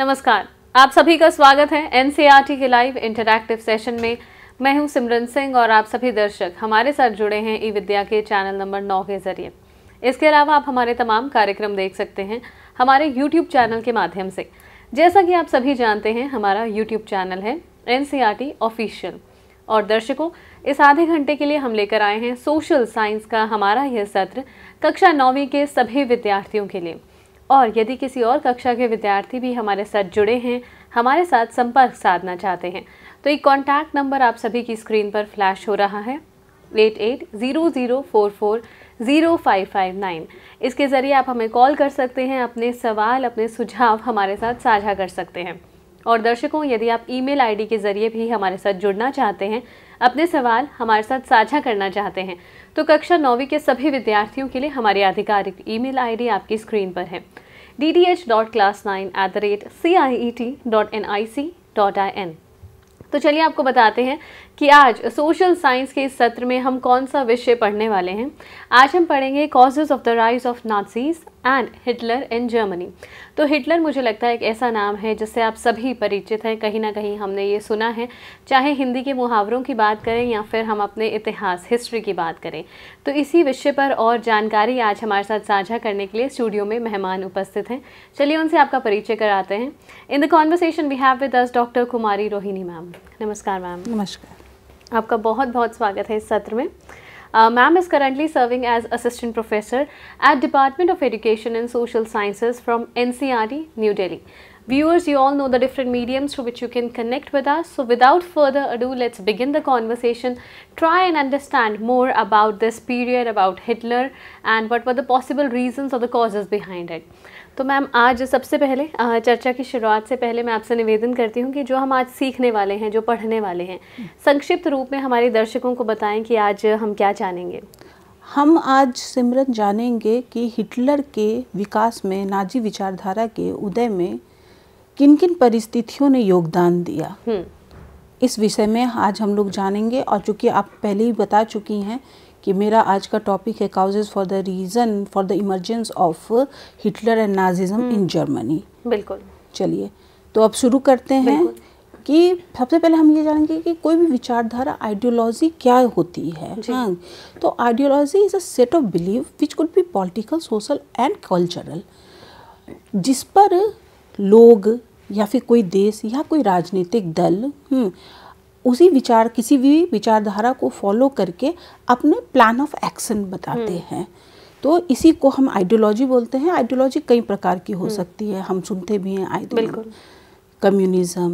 नमस्कार आप सभी का स्वागत है एनसीईआरटी के लाइव इंटरैक्टिव सेशन में मैं हूं सिमरन सिंह और आप सभी दर्शक हमारे साथ जुड़े हैं ई विद्या के चैनल नंबर नौ के जरिए इसके अलावा आप हमारे तमाम कार्यक्रम देख सकते हैं हमारे यूट्यूब चैनल के माध्यम से जैसा कि आप सभी जानते हैं हमारा यूट्यूब चैनल है एन ऑफिशियल और दर्शकों इस आधे घंटे के लिए हम लेकर आए हैं सोशल साइंस का हमारा यह सत्र कक्षा नौवीं के सभी विद्यार्थियों के लिए और यदि किसी और कक्षा के विद्यार्थी भी हमारे साथ जुड़े हैं हमारे साथ संपर्क साधना चाहते हैं तो एक कॉन्टैक्ट नंबर आप सभी की स्क्रीन पर फ्लैश हो रहा है eight eight zero zero four four zero five five nine इसके ज़रिए आप हमें कॉल कर सकते हैं अपने सवाल अपने सुझाव हमारे साथ साझा कर सकते हैं और दर्शकों यदि आप ईमेल आईडी के ज़रिए भी हमारे साथ जुड़ना चाहते हैं अपने सवाल हमारे साथ साझा करना चाहते हैं तो कक्षा नौवीं के सभी विद्यार्थियों के लिए हमारी आधिकारिक ईमेल आईडी आपकी स्क्रीन पर है D D H dot class nine at the rate C I E T dot N I C dot I N तो चलिए आपको बताते हैं कि आज सोशल साइंस के इस सत्र में हम कौन सा विषय पढ़ने वाले हैं आज हम पढ़ेंगे causes of the rise of Nazis and Hitler in Germany तो हिटलर मुझे लगता है एक ऐसा नाम है जिससे आप सभी परिचित हैं कहीं ना कहीं हमने ये सुना है चाहे हिंदी के मुहावरों की बात करें या फिर हम अपने इतिहास हिस्ट्री की बात करें तो इसी विषय पर और जानकारी आज हमारे साथ साझा करने के लिए स्टूडियो में मेहमान उपस्थित हैं चलिए उनसे आपका परिचय कराते हैं in the conversation we have with us doctor Kumari Rohini ma'am नमस्कार मैम नमस्कार आपका बहुत बहुत स्वागत है इस सत्र में Uh, Ma'am is currently serving as Assistant Professor at Department of Education and Social Sciences from NCRD, New Delhi. Viewers, you all know the different mediums through which you can connect with us. So without further ado, let's begin the conversation. Try and understand more about this period, about Hitler and what were the possible reasons or the causes behind it. तो ma'am आज सबसे पहले चर्चा की शुरुआत से पहले मैं आपसे निवेदन करती हूँ कि जो हम आज सीखने वाले हैं जो पढ़ने वाले हैं संक्षिप्त रूप में हमारे दर्शकों को बताएं कि आज हम क्या जानेंगे हम आज सिमरन जानेंगे कि हिटलर के विकास में नाजी विचारधारा के उदय में किन किन परिस्थितियों ने योगदान दिया हम्म। इस विषय में आज हम लोग जानेंगे और चूँकि आप पहले ही बता चुकी हैं कि मेरा आज का टॉपिक है causes for the reason for the emergence of Hitler and Nazism in Germany बिल्कुल चलिए तो अब शुरू करते हैं कि सबसे पहले हम ये जानेंगे कि कोई भी विचारधारा आइडियोलॉजी क्या होती है हाँ तो ideology is a set of belief which could be political social and cultural जिस पर लोग या फिर कोई देश या कोई राजनीतिक दल हम्म, उसी विचार किसी भी विचारधारा को फॉलो करके अपने प्लान ऑफ एक्शन बताते हम्म। हैं तो इसी को हम आइडियोलॉजी बोलते हैं आइडियोलॉजी कई प्रकार की हो हम्म। सकती है हम सुनते भी हैं ideology communism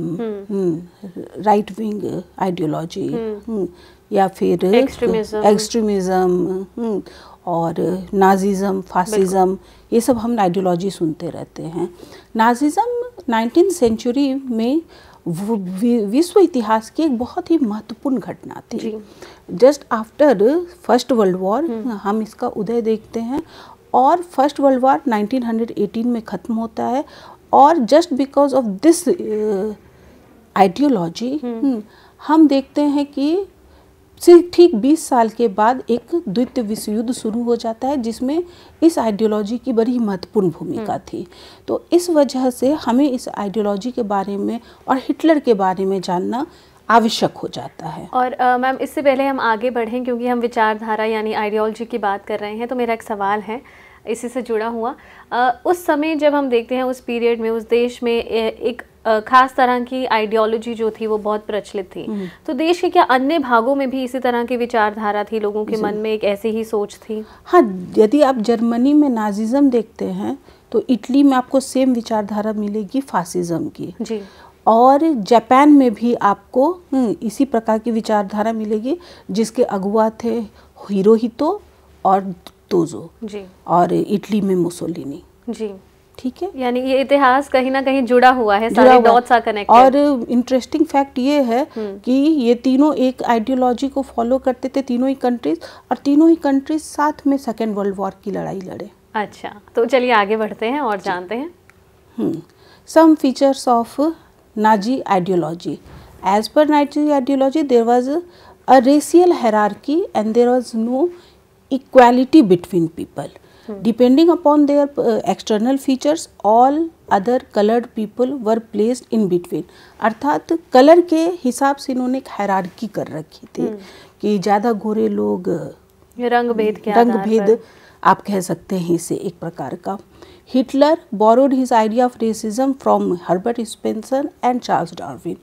right wing ideology या फिर एक्सट्रीमिज्म और नाजिज्म फासिज्म ये सब हम आइडियोलॉजी सुनते रहते हैं नाजिज्म नाइनटीन सेंचुरी में विश्व इतिहास की एक बहुत ही महत्वपूर्ण घटना थी just after first world war hmm. हम इसका उदय देखते हैं और फर्स्ट वर्ल्ड वॉर 1918 में ख़त्म होता है और just because of this ideology hmm. Hmm, हम देखते हैं कि से ठीक 20 साल के बाद एक द्वितीय विश्व युद्ध शुरू हो जाता है जिसमें इस आइडियोलॉजी की बड़ी महत्वपूर्ण भूमिका हम्म। थी तो इस वजह से हमें इस आइडियोलॉजी के बारे में और हिटलर के बारे में जानना आवश्यक हो जाता है और मैम इससे पहले हम आगे बढ़ें क्योंकि हम विचारधारा यानी आइडियोलॉजी की बात कर रहे हैं तो मेरा एक सवाल है इसी से जुड़ा हुआ आ, उस समय जब हम देखते हैं उस पीरियड में उस देश में ए, एक खास तरह की आइडियोलॉजी जो थी वो बहुत प्रचलित थी हम्म। तो देश के क्या अन्य भागों में भी इसी तरह की विचारधारा थी लोगों के मन में एक ऐसी ही सोच थी हाँ यदि आप जर्मनी में नाजिज्म देखते हैं तो इटली में आपको सेम विचारधारा मिलेगी फासिज्म की जी और जापान में भी आपको हम्म, इसी प्रकार की विचारधारा मिलेगी जिसके अगुआ थे हीरोहितो और तोजो जी और इटली में मुसोलिनी जी ठीक है यानी ये इतिहास कहीं ना कहीं जुड़ा हुआ है सारे डॉट्स आर कनेक्टेड और इंटरेस्टिंग फैक्ट ये है हम्म। कि ये तीनों एक आइडियोलॉजी को फॉलो करते थे तीनों ही कंट्रीज और तीनों ही कंट्रीज साथ में सेकेंड वर्ल्ड वॉर की लड़ाई लड़े अच्छा तो चलिए आगे बढ़ते हैं और जानते हैं some features of Nazi ideology as per Nazi ideology there was a racial hierarchy and there was no equality between people depending upon their external features all other coloured people were placed in between अर्थात colour के हिसाब से इन्होंने एक hierarchy कर रखी थी हम्म। कि ज़्यादा गोरे लोग रंग भेद के रंग भेद आप कह सकते हैं इसे एक प्रकार का Hitler borrowed his idea of racism from Herbert Spencer and Charles Darwin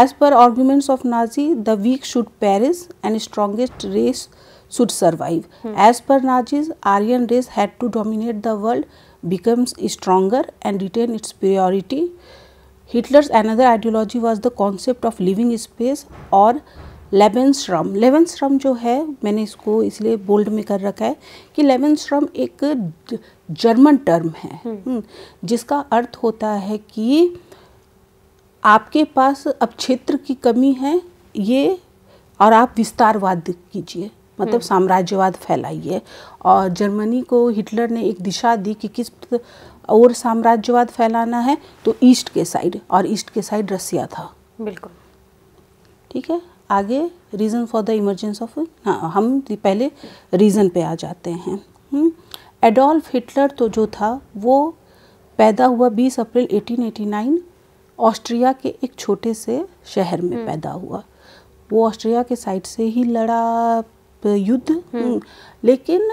as per arguments of Nazi the weak should perish and strongest race should survive. Hmm. As per Nazis, Aryan race had to dominate the world, becomes stronger and retain its priority. Hitler's another ideology was the concept of living space और लेबनश्रम लेबनश्रम जो है मैंने इसको इसलिए bold में कर रखा है कि लेबनश्रम एक जर्मन टर्म है हुँ. जिसका अर्थ होता है कि आपके पास अब क्षेत्र की कमी है ये और आप विस्तारवाद कीजिए मतलब हम्म। साम्राज्यवाद फैलाई है और जर्मनी को हिटलर ने एक दिशा दी कि किस और साम्राज्यवाद फैलाना है तो ईस्ट के साइड और ईस्ट के साइड रसिया था बिल्कुल ठीक है आगे reason for the emergence of हाँ हम पहले रीज़न पे आ जाते हैं एडोल्फ हम्म? हिटलर तो जो था वो पैदा हुआ 20 अप्रैल 1889 ऑस्ट्रिया के एक छोटे से शहर में हम्म। पैदा हुआ वो ऑस्ट्रिया के साइड से ही लड़ा युद्ध हम्म, हम्म। लेकिन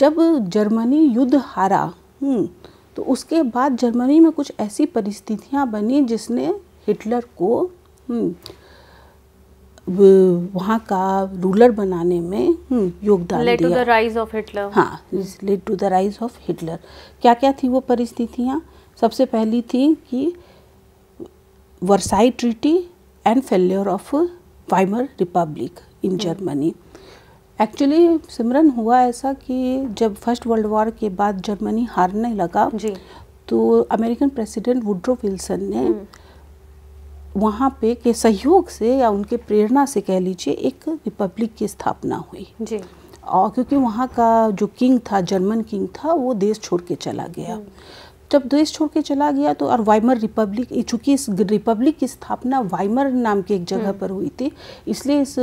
जब जर्मनी युद्ध हारा हम्म, तो उसके बाद जर्मनी में कुछ ऐसी परिस्थितियां बनी जिसने हिटलर को वहाँ का रूलर बनाने में योगदान led to the rise of Hitler हाँ led to the rise of Hitler क्या क्या थी वो परिस्थितियाँ सबसे पहली थी कि Versailles treaty and failure of Weimar Republic in Germany actually Simran हुआ ऐसा कि जब फर्स्ट वर्ल्ड वॉर के बाद जर्मनी हारने लगा जी तो अमेरिकन प्रेसिडेंट वुड्रो विल्सन ने हम्म। वहाँ पे के सहयोग से या उनके प्रेरणा से कह लीजिए एक रिपब्लिक की स्थापना हुई जी और क्योंकि वहाँ का जो किंग था जर्मन किंग था वो देश छोड़ के चला गया हम्म। जब देश छोड़ के चला गया तो और वाइमर रिपब्लिक चूँकि इस रिपब्लिक की स्थापना वाइमर नाम की एक जगह हम्म। पर हुई थी इसलिए इस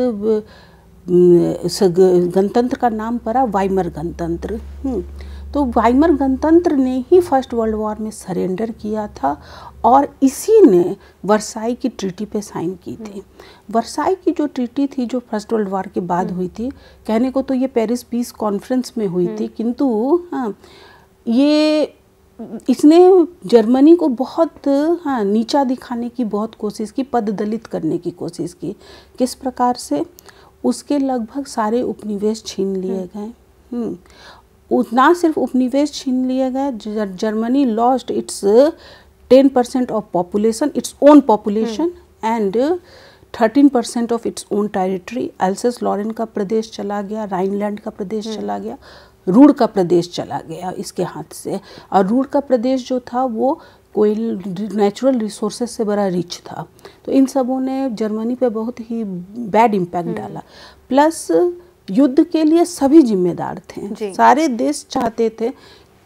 गणतंत्र का नाम पड़ा वाइमर गणतंत्र हम्म, तो वाइमर गणतंत्र ने ही फर्स्ट वर्ल्ड वॉर में सरेंडर किया था और इसी ने वर्साई की ट्रीटी पे साइन की थी हम्म। वर्साई की जो ट्रीटी थी जो फर्स्ट वर्ल्ड वॉर के बाद हम्म। हुई थी कहने को तो ये पेरिस पीस कॉन्फ्रेंस में हुई थी किंतु हाँ ये इसने जर्मनी को बहुत हाँ नीचा दिखाने की बहुत कोशिश की पद दलित करने की कोशिश की किस प्रकार से उसके लगभग सारे उपनिवेश छीन हम्म। लिए गए हम्म। ना सिर्फ उपनिवेश छीन लिए गए Germany lost its ten percent of population its own population and thirteen percent of its own territory Alsace Lorraine का प्रदेश चला गया राइनलैंड का प्रदेश हम्म। चला गया रूड़ का प्रदेश चला गया इसके हाथ से और रूड़ का प्रदेश जो था वो कोई नेचुरल रिसोर्सेज से बड़ा रिच था तो इन सबों ने जर्मनी पे बहुत ही बैड इम्पैक्ट हम्म। डाला प्लस युद्ध के लिए सभी जिम्मेदार थे सारे देश चाहते थे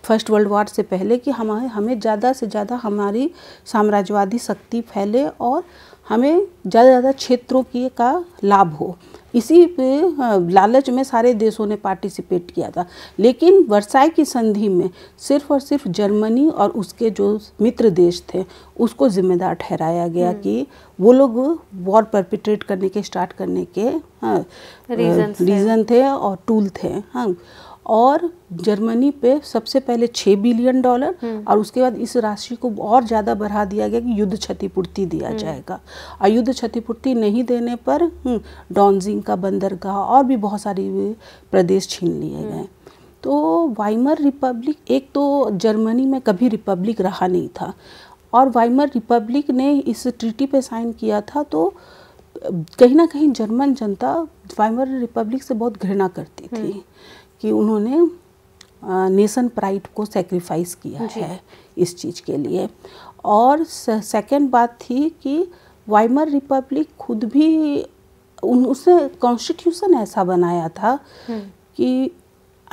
फर्स्ट वर्ल्ड वॉर से पहले कि हमारे हमें ज़्यादा से ज़्यादा हमारी साम्राज्यवादी शक्ति फैले और हमें ज़्यादा ज़्यादा क्षेत्रों की का लाभ हो इसी पे हाँ, लालच में सारे देशों ने पार्टिसिपेट किया था लेकिन वर्साई की संधि में सिर्फ और सिर्फ जर्मनी और उसके जो मित्र देश थे उसको जिम्मेदार ठहराया गया हम्म। कि वो लोग वॉर परपिट्रेट करने के स्टार्ट करने के हाँ, रीजन थे और टूल थे हाँ और जर्मनी पे सबसे पहले छः बिलियन डॉलर हम्म। और उसके बाद इस राशि को और ज़्यादा बढ़ा दिया गया कि युद्ध क्षतिपूर्ति दिया हम्म। जाएगा और युद्ध क्षतिपूर्ति नहीं देने पर हम्म, डॉन्जिंग का बंदरगाह और भी बहुत सारी प्रदेश छीन लिए गए तो वाइमर रिपब्लिक एक तो जर्मनी में कभी रिपब्लिक रहा नहीं था और वाइमर रिपब्लिक ने इस ट्रीटी पे साइन किया था तो कहीं ना कहीं जर्मन जनता वाइमर रिपब्लिक से बहुत घृणा करती थी कि उन्होंने नेशन प्राइड को सेक्रीफाइस किया है इस चीज़ के लिए और सेकेंड बात थी कि वाइमर रिपब्लिक खुद भी उन उसने कॉन्स्टिट्यूशन ऐसा बनाया था हम्म। कि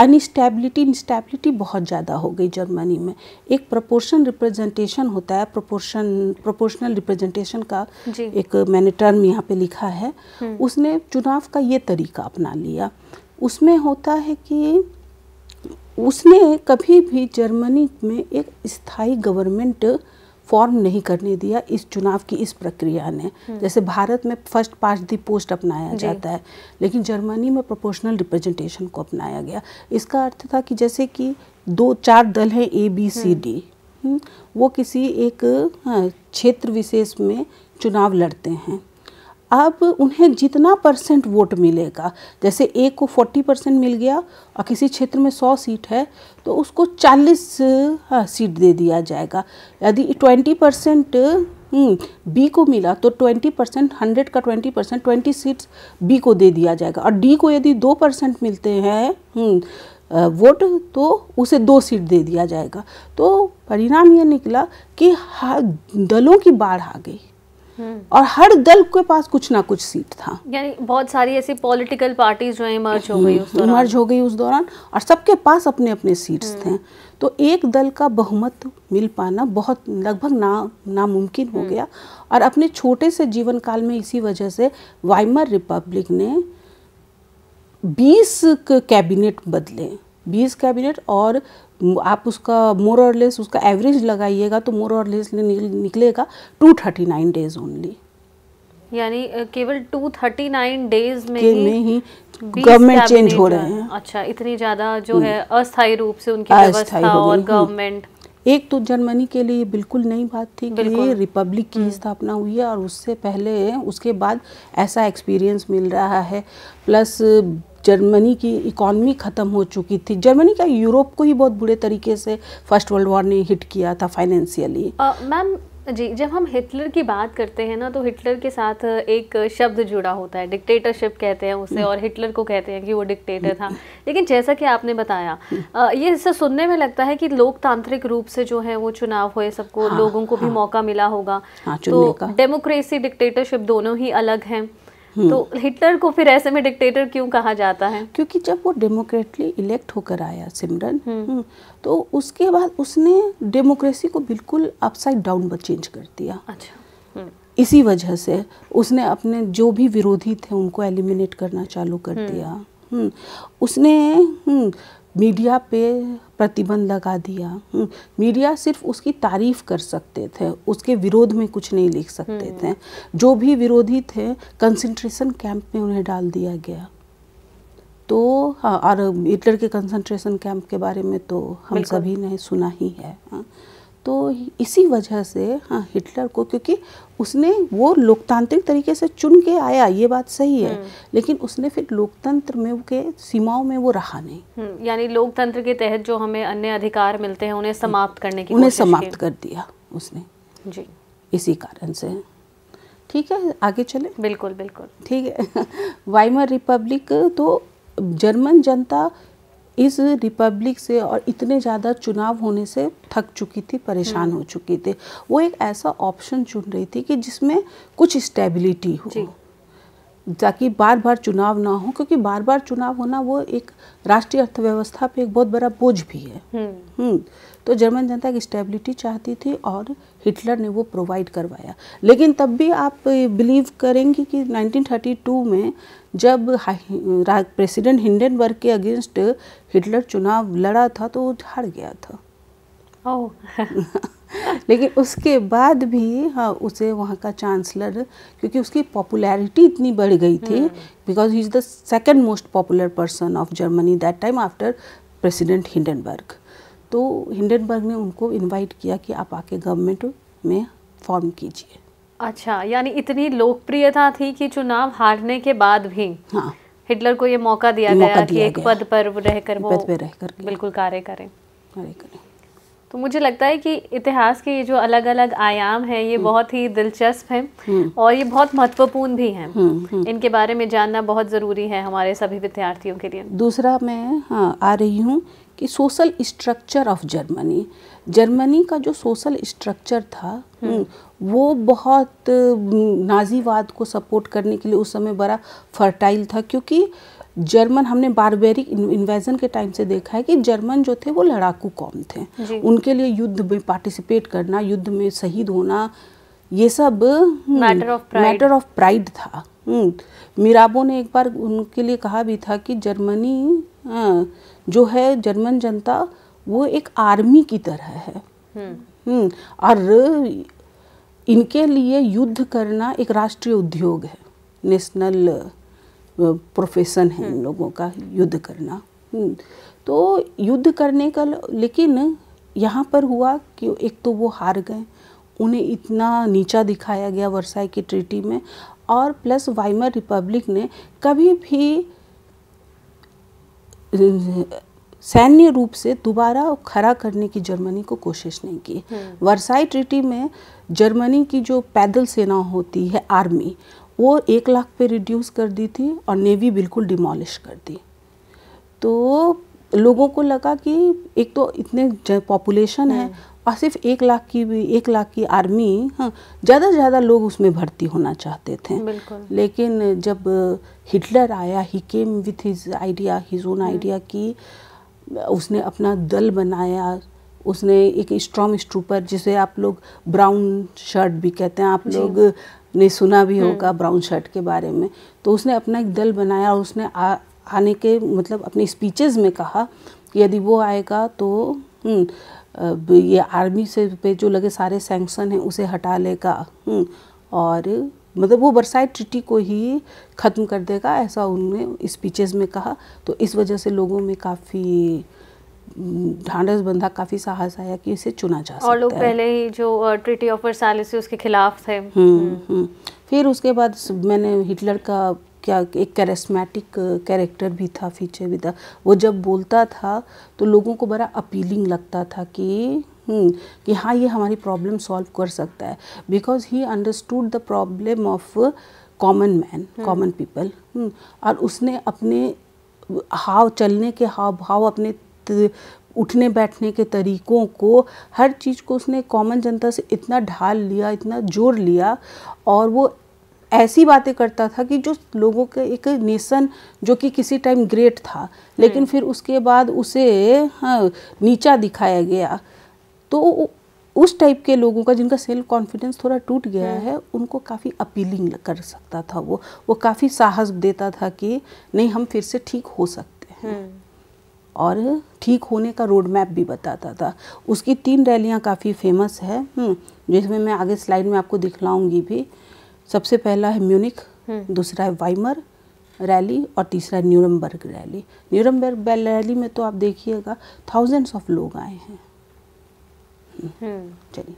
अनस्टेबिलिटी इंस्टेबिलिटी बहुत ज़्यादा हो गई जर्मनी में एक प्रोपोर्शन रिप्रेजेंटेशन होता है प्रोपोर्शन प्रोपोर्शनल रिप्रेजेंटेशन का एक मैंने टर्म यहाँ पे लिखा है हम्म। उसने चुनाव का ये तरीका अपना लिया उसमें होता है कि उसने कभी भी जर्मनी में एक स्थायी गवर्नमेंट फॉर्म नहीं करने दिया इस चुनाव की इस प्रक्रिया ने हम्म। जैसे भारत में फर्स्ट पास्ट दी पोस्ट अपनाया जाता है लेकिन जर्मनी में प्रोपोर्शनल रिप्रेजेंटेशन को अपनाया गया इसका अर्थ था कि जैसे कि दो चार दल हैं ए बी सी डी वो किसी एक हाँ, क्षेत्र विशेष में चुनाव लड़ते हैं अब उन्हें जितना परसेंट वोट मिलेगा जैसे एक को 40 परसेंट मिल गया और किसी क्षेत्र में 100 सीट है तो उसको 40 हाँ, सीट दे दिया जाएगा यदि 20 परसेंट हम्म, बी को मिला तो 20 परसेंट हंड्रेड का 20 परसेंट ट्वेंटी सीट्स बी को दे दिया जाएगा और डी को यदि दो परसेंट मिलते हैं हम्म, वोट तो उसे दो सीट दे दिया जाएगा तो परिणाम ये निकला कि दलों की बाढ़ आ गई और हर दल के पास कुछ ना कुछ सीट था यानी बहुत सारी ऐसी पॉलिटिकल पार्टीज जो है इमर्ज हो गई उस हम्म, दौरान इमर्ज हो गई उस दौरान और सबके पास अपने अपने सीट्स थे तो एक दल का बहुमत मिल पाना बहुत लगभग ना नामुमकिन हो हम्म। गया और अपने छोटे से जीवन काल में इसी वजह से वाइमर रिपब्लिक ने 20 कैबिनेट बदले 20 कैबिनेट और आप उसका मोर और लेस उसका एवरेज लगाइएगा तो मोर और लेस निकलेगा two thirty nine days only यानी केवल टू थर्टी नाइन डेज में के ही, में ही गवर्नमेंट चेंज हो रहे हैं अच्छा इतनी ज्यादा जो हम्म। है अस्थाई रूप से उनकी व्यवस्था और गवर्नमेंट हम्म। एक तो जर्मनी के लिए बिल्कुल नई बात थी कि ये रिपब्लिक की हम्म। स्थापना हुई है और उससे पहले उसके बाद ऐसा एक्सपीरियंस मिल रहा है प्लस जर्मनी की इकॉनमी ख़त्म हो चुकी थी जर्मनी का यूरोप को ही बहुत बुरे तरीके से फर्स्ट वर्ल्ड वॉर ने हिट किया था फाइनेंशियली मैम जी जब हम हिटलर की बात करते हैं ना तो हिटलर के साथ एक शब्द जुड़ा होता है डिक्टेटरशिप कहते हैं उसे और हिटलर को कहते हैं कि वो डिक्टेटर था लेकिन जैसा कि आपने बताया ये इससे सुनने में लगता है कि लोकतांत्रिक रूप से जो है वो चुनाव हुए सबको हाँ, लोगों को हाँ, भी मौका मिला होगा हाँ, तो डेमोक्रेसी डिक्टेटरशिप दोनों ही अलग हैं हम्म। तो हिटलर को फिर ऐसे में डिक्टेटर क्यों कहा जाता है क्योंकि जब वो डेमोक्रेटली इलेक्ट होकर आया सिमरन हम्म। हम्म, तो उसके बाद उसने डेमोक्रेसी को बिल्कुल अपसाइड डाउन पर चेंज कर दिया अच्छा इसी वजह से उसने अपने जो भी विरोधी थे उनको एलिमिनेट करना चालू कर दिया उसने मीडिया पे प्रतिबंध लगा दिया हम्म, मीडिया सिर्फ उसकी तारीफ कर सकते थे उसके विरोध में कुछ नहीं लिख सकते हम्म। थे जो भी विरोधी थे कंसंट्रेशन कैंप में उन्हें डाल दिया गया तो हाँ और हिटलर के कंसंट्रेशन कैंप के बारे में तो हम सभी ने सुना ही है हा? तो इसी वजह से हाँ हिटलर को क्योंकि उसने वो लोकतांत्रिक तरीके से चुन के आया ये बात सही है हम्म। लेकिन उसने फिर लोकतंत्र में के सीमाओं में वो रहा नहीं हम्म, यानी लोकतंत्र के तहत जो हमें अन्य अधिकार मिलते हैं उन्हें समाप्त करने की उन्हें समाप्त कर दिया उसने जी इसी कारण से ठीक है आगे चले बिल्कुल बिल्कुल ठीक है वाइमर रिपब्लिक तो जर्मन जनता इस रिपब्लिक से और इतने ज़्यादा चुनाव होने से थक चुकी थी परेशान हम्म। हो चुकी थी वो एक ऐसा ऑप्शन चुन रही थी कि जिसमें कुछ स्टेबिलिटी हो ताकि बार बार चुनाव ना हो क्योंकि बार बार चुनाव होना वो एक राष्ट्रीय अर्थव्यवस्था पे एक बहुत बड़ा बोझ भी है हम्म। हम्म। तो जर्मन जनता एक स्टेबिलिटी चाहती थी और हिटलर ने वो प्रोवाइड करवाया लेकिन तब भी आप बिलीव करेंगी कि 1932 में जब प्रेसिडेंट हिंडनबर्ग के अगेंस्ट हिटलर चुनाव लड़ा था तो वो हार गया था oh. लेकिन उसके बाद भी हाँ उसे वहाँ का चांसलर क्योंकि उसकी पॉपुलैरिटी इतनी बढ़ गई थी because he is the second most popular person of Germany that time after president Hindenburg तो हिंडनबर्ग ने उनको इनवाइट किया कि आप आके गवर्नमेंट में फॉर्म कीजिए अच्छा यानी इतनी लोकप्रियता थी कि चुनाव हारने के बाद भी हाँ हिटलर को ये मौका दिया मौका गया दिया कि एक गया। पद पर रहकर वो पद पर रहकर बिल्कुल कार्य करें कार्य करें तो मुझे लगता है कि इतिहास के ये जो अलग अलग आयाम हैं ये हम्म। बहुत ही दिलचस्प हैं हम्म। और ये बहुत महत्वपूर्ण भी हैं हम्म, इनके बारे में जानना बहुत ज़रूरी है हमारे सभी विद्यार्थियों के लिए दूसरा मैं हाँ आ रही हूँ कि social structure of Germany Germany का जो सोशल स्ट्रक्चर था वो बहुत नाजीवाद को सपोर्ट करने के लिए उस समय बड़ा फर्टाइल था क्योंकि जर्मन हमने बारबेरिक इन्वेजन के टाइम से देखा है कि जर्मन जो थे वो लड़ाकू कौम थे उनके लिए युद्ध में पार्टिसिपेट करना युद्ध में शहीद होना ये सब मैटर ऑफ प्राइड था हम्म, मीराबो ने एक बार उनके लिए कहा भी था कि जर्मनी हाँ, जो है जर्मन जनता वो एक आर्मी की तरह है हम्म। हम्म, और इनके लिए युद्ध करना एक राष्ट्रीय उद्योग है नेशनल प्रोफेशन है इन हम्म। लोगों का युद्ध करना हम्म, तो युद्ध करने का लेकिन यहाँ पर हुआ कि एक तो वो हार गए उन्हें इतना नीचा दिखाया गया वर्षाई की ट्रीटी में और प्लस वाइमर रिपब्लिक ने कभी भी सैन्य रूप से दोबारा खड़ा करने की जर्मनी को कोशिश नहीं की हम्म। वर्साई ट्रिटी में जर्मनी की जो पैदल सेना होती है आर्मी वो एक लाख पे रिड्यूस कर दी थी और नेवी बिल्कुल डिमोलिश कर दी तो लोगों को लगा कि एक तो इतने पॉपुलेशन है हम्म। और सिर्फ एक लाख की भी एक लाख की आर्मी हाँ ज़्यादा से ज़्यादा लोग उसमें भर्ती होना चाहते थे लेकिन जब हिटलर आया he came with his idea his own idea की उसने अपना दल बनाया उसने एक स्ट्रॉन्ग स्ट्रूपर जिसे आप लोग ब्राउन शर्ट भी कहते हैं आप लोग ने सुना भी हम्म। होगा ब्राउन शर्ट के बारे में तो उसने अपना एक दल बनाया और उसने आ, आने के मतलब अपने स्पीचेस में कहा कि यदि वो आएगा तो हम्म, ये आर्मी से पे जो लगे सारे सैंक्शन हैं उसे हटा लेगा हम्म, और मतलब वो बरसाइट ट्रिटी को ही ख़त्म कर देगा ऐसा उन्होंने स्पीचेस में कहा तो इस वजह से लोगों में काफ़ी ढांडस बंधा काफ़ी साहस आया कि इसे चुना जा सकता और लोग पहले ही जो ट्रिटी ऑफ से उसके खिलाफ थे हम्म, हम्म। फिर उसके बाद मैंने हिटलर का क्या एक कैरेस्मेटिक कैरेक्टर भी था फीचर भी था वो जब बोलता था तो लोगों को बड़ा अपीलिंग लगता था कि कि हाँ ये हमारी प्रॉब्लम सॉल्व कर सकता है because he understood the problem of common man common people और उसने अपने हाव चलने के हाव भाव अपने उठने बैठने के तरीकों को हर चीज़ को उसने कॉमन जनता से इतना ढाल लिया इतना जोड़ लिया और वो ऐसी बातें करता था कि जो लोगों का एक नेशन जो कि किसी टाइम ग्रेट था लेकिन हम्म। फिर उसके बाद उसे हाँ, नीचा दिखाया गया तो उस टाइप के लोगों का जिनका सेल्फ कॉन्फिडेंस थोड़ा टूट गया हम्म। है उनको काफ़ी अपीलिंग कर सकता था वो वो काफ़ी साहस देता था कि नहीं हम फिर से ठीक हो सकते हैं हम्म। और ठीक होने का रोड मैप भी बताता था उसकी तीन रैलियाँ काफ़ी फेमस है हम्म, जिसमें मैं आगे स्लाइड में आपको दिखलाऊंगी भी सबसे पहला है म्यूनिक दूसरा है वाइमर रैली और तीसरा न्यूरमबर्ग रैली न्यूरमबर्ग रैली में तो आप देखिएगा थाउजेंड्स ऑफ लोग आए हैं चलिए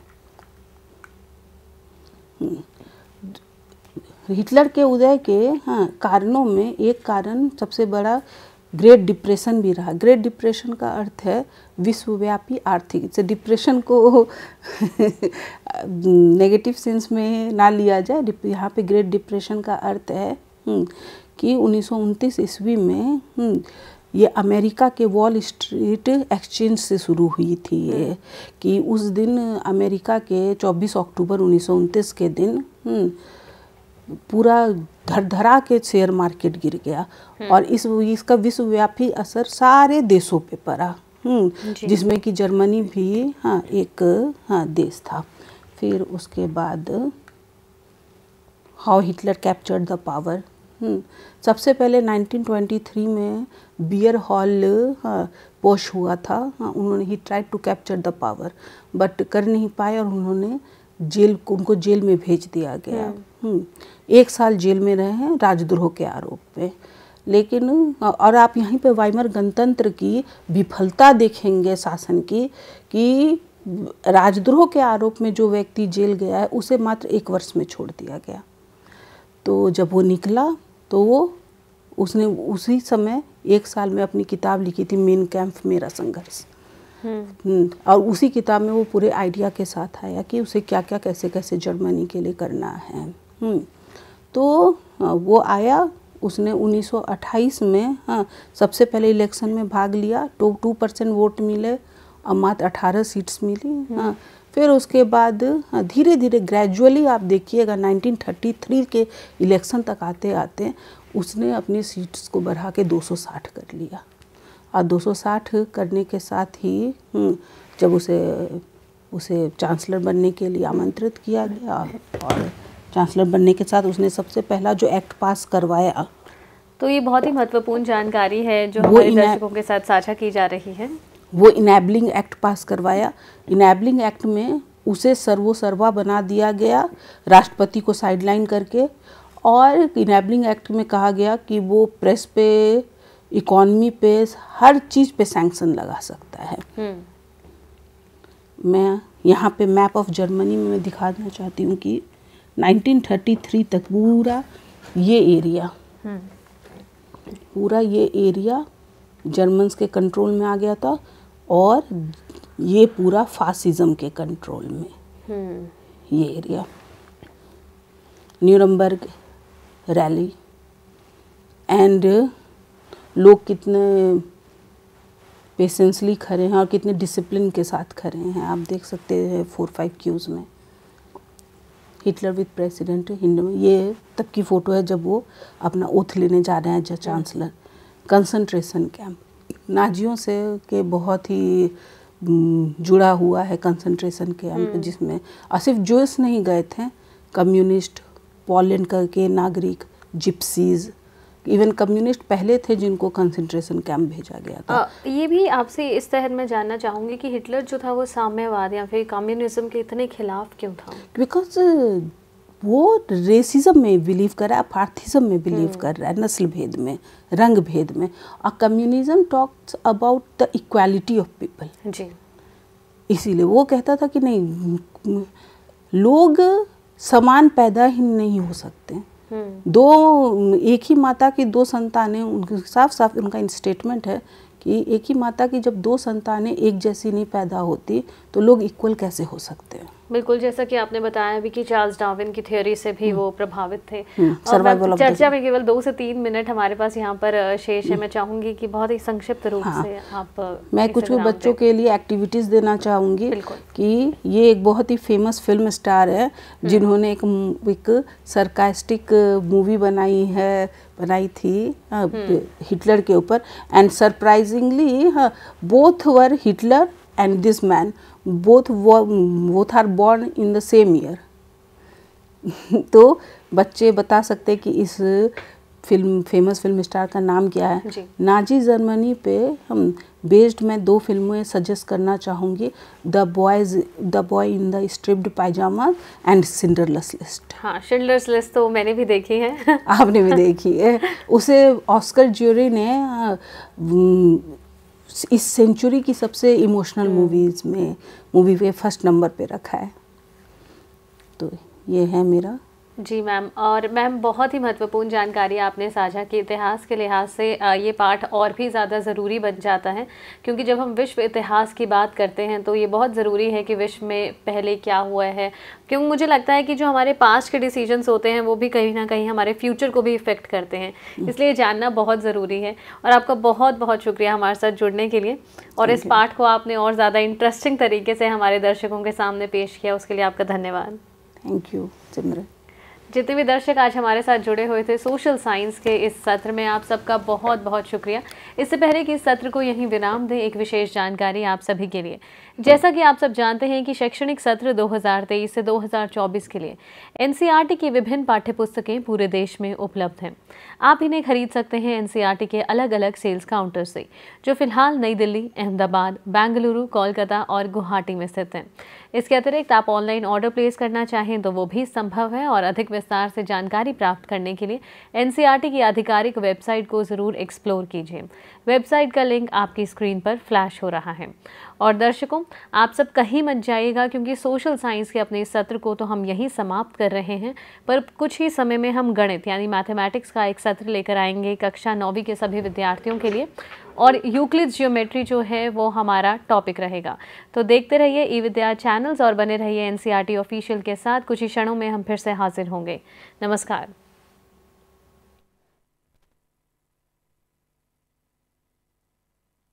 हिटलर के उदय के हाँ कारणों में एक कारण सबसे बड़ा ग्रेट डिप्रेशन भी रहा ग्रेट डिप्रेशन का अर्थ है विश्वव्यापी आर्थिक से डिप्रेशन को नेगेटिव सेंस में ना लिया जाए यहाँ पे ग्रेट डिप्रेशन का अर्थ है हम्म, कि उन्नीस ईस्वी में हम्म, ये अमेरिका के वॉल स्ट्रीट एक्सचेंज से शुरू हुई थी ये हम्म। कि उस दिन अमेरिका के 24 अक्टूबर उन्नीस के दिन हम्म, पूरा धरधरा के शेयर मार्केट गिर गया हम्म। और इस इसका विश्वव्यापी असर सारे देशों पे पड़ा जिसमें कि जर्मनी भी हाँ एक हाँ देश था फिर उसके बाद how Hitler captured the power hmm. सबसे पहले 1923 में बियर हॉल पोश हाँ, हुआ था हाँ, उन्होंने he try to capture the power but कर नहीं पाए और उन्होंने जेल उनको जेल में भेज दिया गया हम्म। हम्म। एक साल जेल में रहे हैं राजद्रोह के आरोप पे लेकिन और आप यहीं पे वाइमर गणतंत्र की विफलता देखेंगे शासन की कि राजद्रोह के आरोप में जो व्यक्ति जेल गया है उसे मात्र एक वर्ष में छोड़ दिया गया तो जब वो निकला तो वो उसने उसी समय एक साल में अपनी किताब लिखी थी मेन कैंप मेरा संघर्ष हम्म। हम्म, और उसी किताब में वो पूरे आइडिया के साथ आया कि उसे क्या क्या कैसे कैसे जर्मनी के लिए करना है हम्म, तो वो आया उसने 1928 में हाँ सबसे पहले इलेक्शन में भाग लिया टू टू परसेंट वोट मिले और मात्र अठारह सीट्स मिली हाँ फिर उसके बाद धीरे धीरे ग्रेजुअली आप देखिएगा 1933 के इलेक्शन तक आते आते उसने अपनी सीट्स को बढ़ा के 260 कर लिया और 260 करने के साथ ही हम्म, जब उसे उसे चांसलर बनने के लिए आमंत्रित किया गया और चांसलर बनने के साथ उसने सबसे पहला जो एक्ट पास करवाया तो ये बहुत ही तो महत्वपूर्ण जानकारी है जो हमारे दर्शकों के साथ साझा की जा रही है वो इनेबलिंग एक्ट पास करवाया इनेबलिंग एक्ट में उसे सर्वोसर्वा बना दिया गया राष्ट्रपति को साइडलाइन करके और इनेबलिंग एक्ट में कहा गया कि वो प्रेस पे इकॉनमी पे हर चीज़ पे सैंक्शन लगा सकता है हम्म। मैं यहाँ पे मैप ऑफ जर्मनी में मैं दिखा देना चाहती हूँ कि 1933 तक पूरा ये एरिया हम्म। पूरा ये एरिया जर्मन्स के कंट्रोल में आ गया था और ये पूरा फासिज्म के कंट्रोल में ये एरिया न्यूरम्बर्ग रैली एंड लोग कितने पेशेंसली खड़े हैं और कितने डिसिप्लिन के साथ खड़े हैं आप देख सकते हैं फोर फाइव क्यूज़ में हिटलर विद प्रेसिडेंट हिंड ये तब की फ़ोटो है जब वो अपना ओथ लेने जा रहे हैं जज चांसलर कंसंट्रेशन कैंप नाजियों से के बहुत ही जुड़ा हुआ है कंसंट्रेशन कैंप हम्म। जिसमें आसिफ जोस नहीं गए थे कम्युनिस्ट पोलैंड के नागरिक जिप्सीज़ इवन कम्युनिस्ट पहले थे जिनको कंसंट्रेशन कैंप भेजा गया था आ, ये भी आपसे इस तहत मैं जानना चाहूँगी कि हिटलर जो था वो साम्यवाद या फिर कम्युनिज्म के इतने खिलाफ क्यों था बिकॉज वो रेसिज्म में बिलीव कर रहा है पार्थिज्म में बिलीव hmm. कर रहा है नस्ल भेद में रंग भेद में और communism talks about the equality of people जी इसीलिए वो कहता था कि नहीं लोग समान पैदा ही नहीं हो सकते hmm. दो एक ही माता की दो संतानें उनके साफ साफ उनका स्टेटमेंट है कि एक ही माता की जब दो संतानें एक जैसी नहीं पैदा होती तो लोग इक्वल कैसे हो सकते हैं बिल्कुल जैसा कि आपने बताया अभी कि चार्ल्स डार्विन की थ्योरी से भी वो हम्म। प्रभावित थे हम्म, और चर्चा में केवल दो से तीन मिनट हमारे पास यहाँ पर शेष है हम्म। मैं चाहूंगी कि बहुत ही संक्षिप्त रूप हाँ। से आप मैं कुछ बच्चों के लिए एक्टिविटीज देना चाहूंगी कि ये एक बहुत ही फेमस फिल्म स्टार है जिन्होंने एक एक सरकास्टिक मूवी बनाई है बनाई थी हिटलर के ऊपर and surprisingly both were Hitler and this man both both are born in the same year तो बच्चे बता सकते कि इस फिल्म फेमस फिल्म स्टार का नाम क्या है नाजी जर्मनी पे हम बेस्ड मैं दो फिल्में सजेस्ट करना चाहूँगी the boys the boy in the striped pyjama and Schindler's list हाँ सिंडरलेस लिस्ट तो मैंने भी देखी है आपने भी देखी है उसे ऑस्कर ज्यूरी ने इस सेंचुरी की सबसे इमोशनल हम्म। मूवीज़ में मूवी पे फर्स्ट नंबर पे रखा है तो ये है मेरा जी मैम और मैम बहुत ही महत्वपूर्ण जानकारी आपने साझा की इतिहास के लिहाज से ये पाठ और भी ज़्यादा ज़रूरी बन जाता है क्योंकि जब हम विश्व इतिहास की बात करते हैं तो ये बहुत ज़रूरी है कि विश्व में पहले क्या हुआ है क्योंकि मुझे लगता है कि जो हमारे पास के डिसीजंस होते हैं वो भी कहीं ना कहीं हमारे फ्यूचर को भी इफ़ेक्ट करते हैं इसलिए जानना बहुत ज़रूरी है और आपका बहुत बहुत शुक्रिया हमारे साथ जुड़ने के लिए और इस पाठ को आपने और ज़्यादा इंटरेस्टिंग तरीके से हमारे दर्शकों के सामने पेश किया उसके लिए आपका धन्यवाद थैंक यू चंद्र जितने भी दर्शक आज हमारे साथ जुड़े हुए थे सोशल साइंस के इस सत्र में आप सबका बहुत बहुत शुक्रिया इससे पहले कि इस सत्र को यहीं विराम दें एक विशेष जानकारी आप सभी के लिए जैसा कि आप सब जानते हैं कि शैक्षणिक सत्र 2023 से 2024 के लिए एनसीईआरटी e की विभिन्न पाठ्यपुस्तकें पूरे देश में उपलब्ध हैं आप इन्हें खरीद सकते हैं एनसीईआरटी e के अलग अलग सेल्स काउंटर से जो फिलहाल नई दिल्ली अहमदाबाद बेंगलुरु कोलकाता और गुवाहाटी में स्थित हैं इसके अतिरिक्त आप ऑनलाइन ऑर्डर प्लेस करना चाहें तो वो भी संभव है और अधिक विस्तार से जानकारी प्राप्त करने के लिए एन e की आधिकारिक वेबसाइट को ज़रूर एक्सप्लोर कीजिए वेबसाइट का लिंक आपकी स्क्रीन पर फ्लैश हो रहा है और दर्शकों आप सब कहीं मत जाइएगा क्योंकि सोशल साइंस के अपने सत्र को तो हम यहीं समाप्त कर रहे हैं पर कुछ ही समय में हम गणित यानी मैथमेटिक्स का एक सत्र लेकर आएंगे कक्षा नौवीं के सभी विद्यार्थियों के लिए और यूक्लिड जियोमेट्री जो है वो हमारा टॉपिक रहेगा तो देखते रहिए ई विद्या चैनल्स और बने रहिए एन ऑफिशियल e के साथ कुछ ही क्षणों में हम फिर से हाजिर होंगे नमस्कार